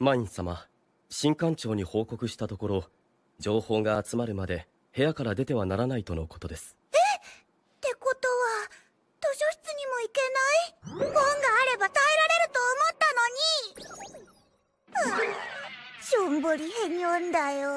マイン様新館長に報告したところ情報が集まるまで部屋から出てはならないとのことですえってことは図書室にも行けない本があれば耐えられると思ったのに、しょんぼりへにょんだよ